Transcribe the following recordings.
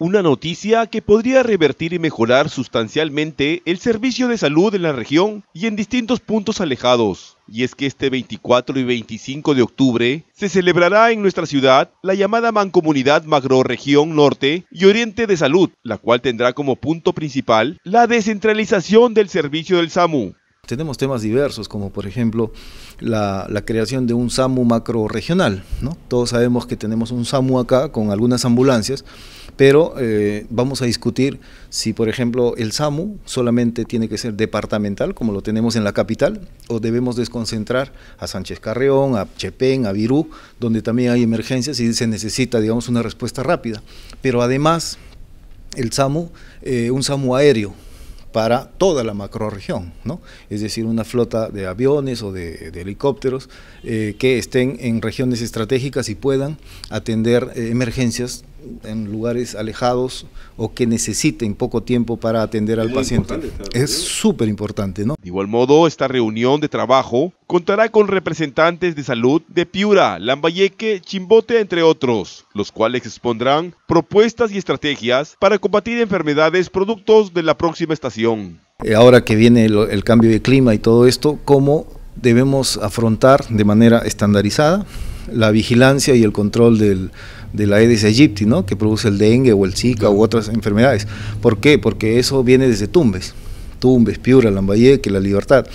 Una noticia que podría revertir y mejorar sustancialmente el servicio de salud en la región y en distintos puntos alejados. Y es que este 24 y 25 de octubre se celebrará en nuestra ciudad la llamada Mancomunidad Macroregión Norte y Oriente de Salud, la cual tendrá como punto principal la descentralización del servicio del SAMU. Tenemos temas diversos, como por ejemplo la, creación de un SAMU macroregional. ¿no? Todos sabemos que tenemos un SAMU acá con algunas ambulancias, pero eh, vamos a discutir si, por ejemplo, el SAMU solamente tiene que ser departamental, como lo tenemos en la capital, o debemos desconcentrar a Sánchez Carreón, a Chepén, a Virú, donde también hay emergencias y se necesita, digamos, una respuesta rápida. Pero además, el SAMU, eh, un SAMU aéreo, para toda la macroregión, ¿no? es decir, una flota de aviones o de, helicópteros eh, que estén en regiones estratégicas y puedan atender emergencias en lugares alejados o que necesiten poco tiempo para atender al paciente. Es súper importante, ¿no? De igual modo, esta reunión de trabajo contará con representantes de salud de Piura, Lambayeque, Chimbote, entre otros, los cuales expondrán propuestas y estrategias para combatir enfermedades productos de la próxima estación. Eh, ahora que viene el cambio de clima y todo esto, ¿cómo debemos afrontar de manera estandarizada la vigilancia y el control del, de la Aedes aegypti, que produce el dengue o el Zika u otras enfermedades. ¿Por qué? Porque eso viene desde Tumbes, Tumbes, Piura, Lambayeque, La Libertad.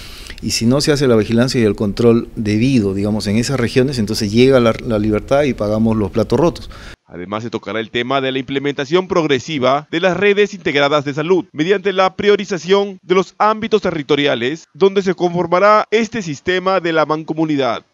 Y si no se hace la vigilancia y el control debido, digamos, en esas regiones, entonces llega la libertad y pagamos los platos rotos. Además, se tocará el tema de la implementación progresiva de las redes integradas de salud mediante la priorización de los ámbitos territoriales donde se conformará este sistema de la mancomunidad.